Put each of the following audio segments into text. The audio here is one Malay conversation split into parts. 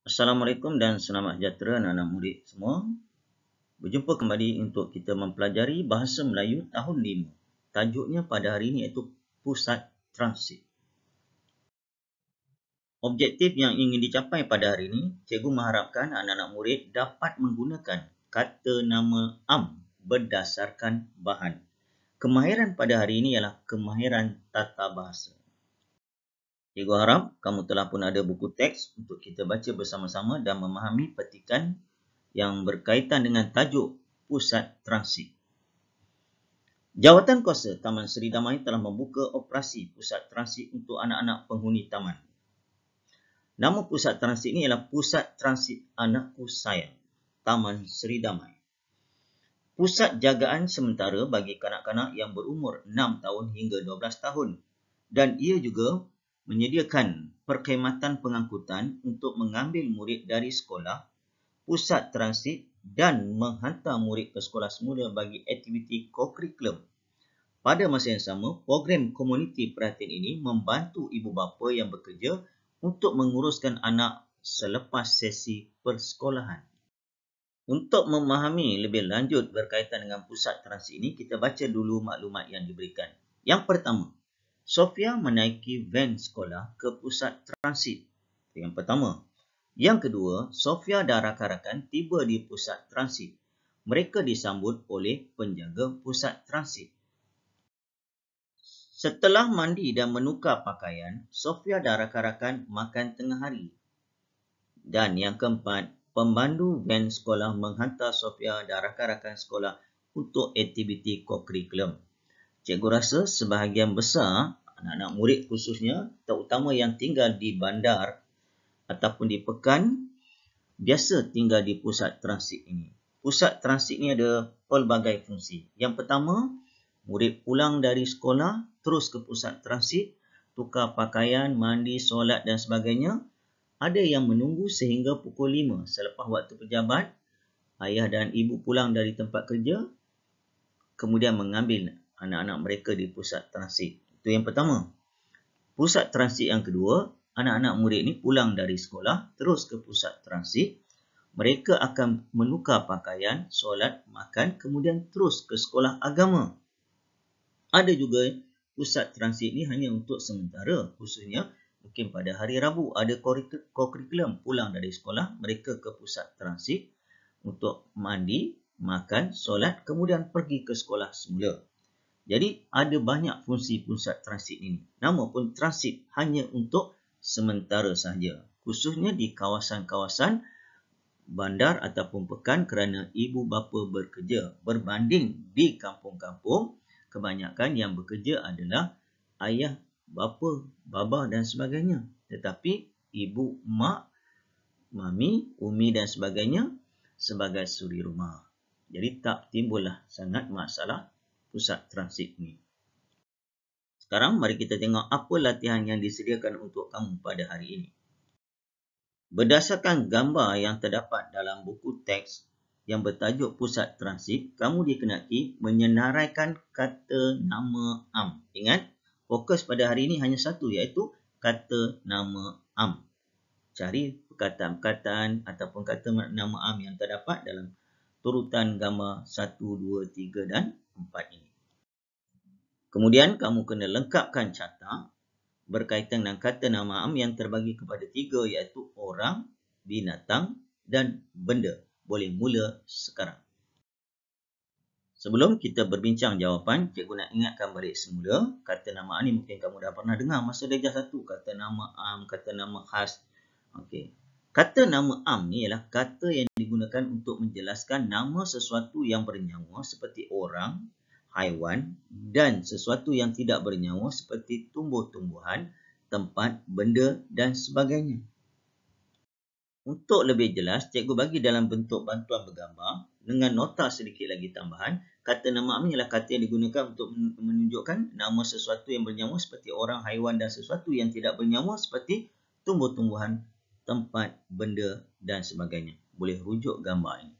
Assalamualaikum dan selamat sejahtera anak-anak murid semua. Berjumpa kembali untuk kita mempelajari Bahasa Melayu tahun 5. Tajuknya pada hari ini iaitu Pusat Transit. Objektif yang ingin dicapai pada hari ini, cikgu mengharapkan anak-anak murid dapat menggunakan kata nama am berdasarkan bahan. Kemahiran pada hari ini ialah kemahiran tata bahasa. Cikgu harap kamu telah pun ada buku teks untuk kita baca bersama-sama dan memahami petikan yang berkaitan dengan tajuk pusat transit. Jawatan Kuasa Taman Seri Damai telah membuka operasi pusat transit untuk anak-anak penghuni taman. Nama pusat transit ini ialah Pusat Transit Anakku Sayang, Taman Seri Damai. Pusat jagaan sementara bagi kanak-kanak yang berumur 6 tahun hingga 12 tahun dan ia juga menyediakan perkhidmatan pengangkutan untuk mengambil murid dari sekolah, pusat transit dan menghantar murid ke sekolah semula bagi aktiviti co-curriculum. Pada masa yang sama, program komuniti perhatian ini membantu ibu bapa yang bekerja untuk menguruskan anak selepas sesi persekolahan. Untuk memahami lebih lanjut berkaitan dengan pusat transit ini, kita baca dulu maklumat yang diberikan. Yang pertama, Sofia menaiki van sekolah ke pusat transit. Yang pertama. Yang kedua, Sofia dan rakan-rakan tiba di pusat transit. Mereka disambut oleh penjaga pusat transit. Setelah mandi dan menukar pakaian, Sofia dan rakan-rakan makan tengah hari. Dan yang keempat, pembandu van sekolah menghantar Sofia dan rakan-rakan sekolah untuk aktiviti kokurikulum. Cikgu rasa sebahagian besar anak-anak murid khususnya terutama yang tinggal di bandar ataupun di pekan biasa tinggal di pusat transit ini. Pusat transit ini ada pelbagai fungsi. Yang pertama, murid pulang dari sekolah terus ke pusat transit, tukar pakaian, mandi, solat dan sebagainya. Ada yang menunggu sehingga pukul 5 selepas waktu pejabat. Ayah dan ibu pulang dari tempat kerja kemudian mengambil anak-anak mereka di pusat transit. Itu yang pertama. Pusat transit yang kedua, anak-anak murid ni pulang dari sekolah terus ke pusat transit. Mereka akan menukar pakaian, solat, makan kemudian terus ke sekolah agama. Ada juga pusat transit ni hanya untuk sementara khususnya mungkin pada hari Rabu ada kurikulum pulang dari sekolah mereka ke pusat transit untuk mandi, makan, solat kemudian pergi ke sekolah semula. Jadi ada banyak fungsi pusat transit ini. Nama pun transit hanya untuk sementara sahaja. Khususnya di kawasan-kawasan bandar ataupun pekan kerana ibu bapa bekerja berbanding di kampung-kampung kebanyakan yang bekerja adalah ayah, bapa, baba dan sebagainya. Tetapi ibu, mak, mami, umi dan sebagainya sebagai suri rumah. Jadi tak timbullah sangat masalah pusat transit ini. Sekarang mari kita tengok apa latihan yang disediakan untuk kamu pada hari ini. Berdasarkan gambar yang terdapat dalam buku teks yang bertajuk pusat transit, kamu dikenaki menyenaraikan kata nama am. Ingat, fokus pada hari ini hanya satu iaitu kata nama am. Cari perkataan-perkataan ataupun kata nama am yang terdapat dalam turutan gambar 1, 2, 3 dan 4 empat ini. Kemudian kamu kena lengkapkan carta berkaitan dengan kata nama am yang terbagi kepada tiga iaitu orang, binatang dan benda. Boleh mula sekarang. Sebelum kita berbincang jawapan, cikgu nak ingatkan balik semula kata nama am ni mungkin kamu dah pernah dengar masa darjah satu kata nama am, kata nama khas. Okey. Kata nama am ni ialah kata yang digunakan untuk menjelaskan nama sesuatu yang bernyawa seperti orang, haiwan dan sesuatu yang tidak bernyawa seperti tumbuh-tumbuhan, tempat, benda dan sebagainya. Untuk lebih jelas, cikgu bagi dalam bentuk bantuan bergambar dengan nota sedikit lagi tambahan, kata nama amin ialah kata yang digunakan untuk menunjukkan nama sesuatu yang bernyawa seperti orang, haiwan dan sesuatu yang tidak bernyawa seperti tumbuh-tumbuhan, tempat, benda dan sebagainya boleh rujuk gambar ini.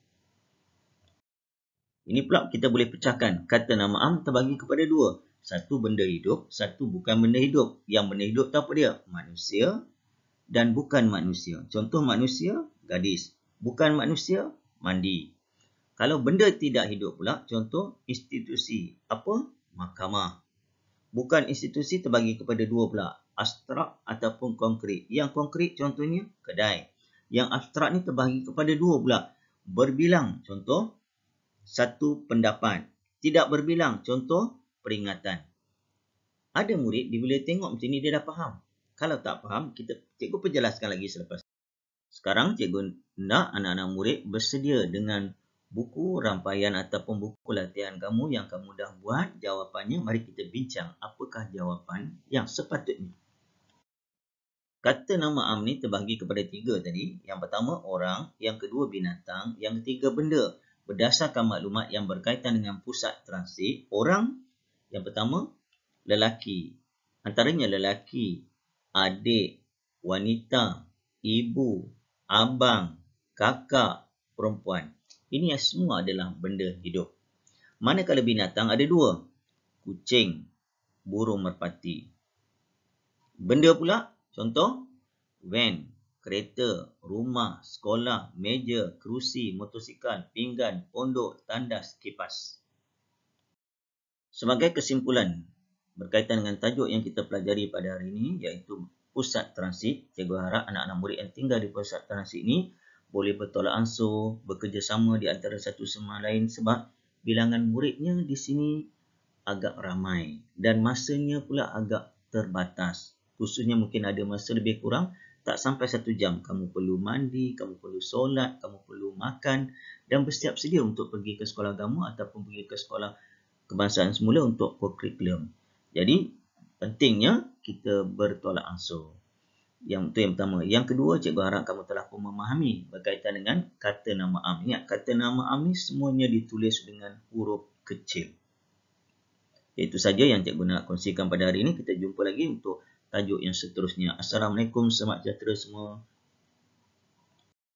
Ini pula kita boleh pecahkan kata nama am terbagi kepada dua. Satu benda hidup, satu bukan benda hidup. Yang benda hidup tu apa dia? Manusia dan bukan manusia. Contoh manusia, gadis. Bukan manusia, mandi. Kalau benda tidak hidup pula, contoh institusi. Apa? Mahkamah. Bukan institusi terbagi kepada dua pula. Astrak ataupun konkrit. Yang konkrit contohnya, kedai. Kedai yang abstrak ni terbahagi kepada dua pula. Berbilang, contoh, satu pendapat. Tidak berbilang, contoh, peringatan. Ada murid, dia boleh tengok macam ni, dia dah faham. Kalau tak faham, kita cikgu perjelaskan lagi selepas. Sekarang cikgu nak anak-anak murid bersedia dengan buku rampaian ataupun buku latihan kamu yang kamu dah buat. Jawapannya, mari kita bincang apakah jawapan yang sepatutnya. Kata nama am ni terbahagi kepada tiga tadi. Yang pertama orang, yang kedua binatang, yang ketiga benda. Berdasarkan maklumat yang berkaitan dengan pusat transit, orang yang pertama lelaki. Antaranya lelaki, adik, wanita, ibu, abang, kakak, perempuan. Ini yang semua adalah benda hidup. Manakala binatang ada dua. Kucing, burung merpati. Benda pula Contoh, van, kereta, rumah, sekolah, meja, kerusi, motosikal, pinggan, pondok, tandas, kipas. Sebagai kesimpulan berkaitan dengan tajuk yang kita pelajari pada hari ini iaitu pusat transit, cikgu harap anak-anak murid yang tinggal di pusat transit ini boleh bertolak ansur, bekerjasama di antara satu sama lain sebab bilangan muridnya di sini agak ramai dan masanya pula agak terbatas khususnya mungkin ada masa lebih kurang tak sampai satu jam kamu perlu mandi, kamu perlu solat, kamu perlu makan dan bersiap sedia untuk pergi ke sekolah agama ataupun pergi ke sekolah kebangsaan semula untuk kurikulum. Jadi pentingnya kita bertolak ansur. Yang tu yang pertama. Yang kedua, cikgu harap kamu telah pun memahami berkaitan dengan kata nama am. Ingat, kata nama am ni semuanya ditulis dengan huruf kecil. Itu saja yang cikgu nak kongsikan pada hari ini. Kita jumpa lagi untuk tajuk yang seterusnya. Assalamualaikum, selamat sejahtera semua.